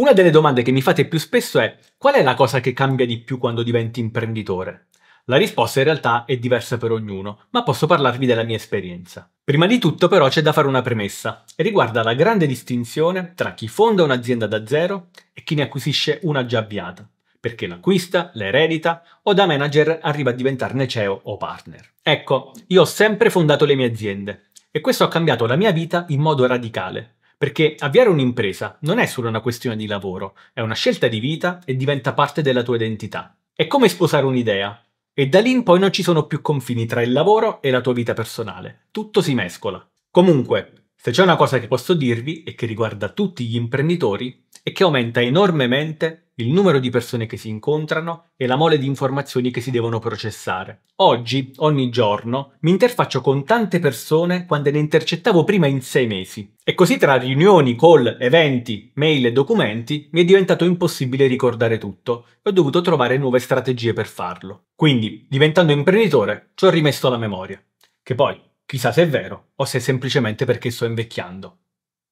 Una delle domande che mi fate più spesso è qual è la cosa che cambia di più quando diventi imprenditore? La risposta in realtà è diversa per ognuno, ma posso parlarvi della mia esperienza. Prima di tutto però c'è da fare una premessa e riguarda la grande distinzione tra chi fonda un'azienda da zero e chi ne acquisisce una già avviata, perché l'acquista, l'eredita o da manager arriva a diventarne CEO o partner. Ecco, io ho sempre fondato le mie aziende e questo ha cambiato la mia vita in modo radicale, perché avviare un'impresa non è solo una questione di lavoro, è una scelta di vita e diventa parte della tua identità. È come sposare un'idea, e da lì in poi non ci sono più confini tra il lavoro e la tua vita personale, tutto si mescola. Comunque, se c'è una cosa che posso dirvi e che riguarda tutti gli imprenditori è che aumenta enormemente il numero di persone che si incontrano e la mole di informazioni che si devono processare. Oggi, ogni giorno, mi interfaccio con tante persone quando ne intercettavo prima in sei mesi. E così tra riunioni, call, eventi, mail e documenti mi è diventato impossibile ricordare tutto e ho dovuto trovare nuove strategie per farlo. Quindi, diventando imprenditore, ci ho rimesso la memoria. Che poi, Chissà se è vero o se è semplicemente perché sto invecchiando.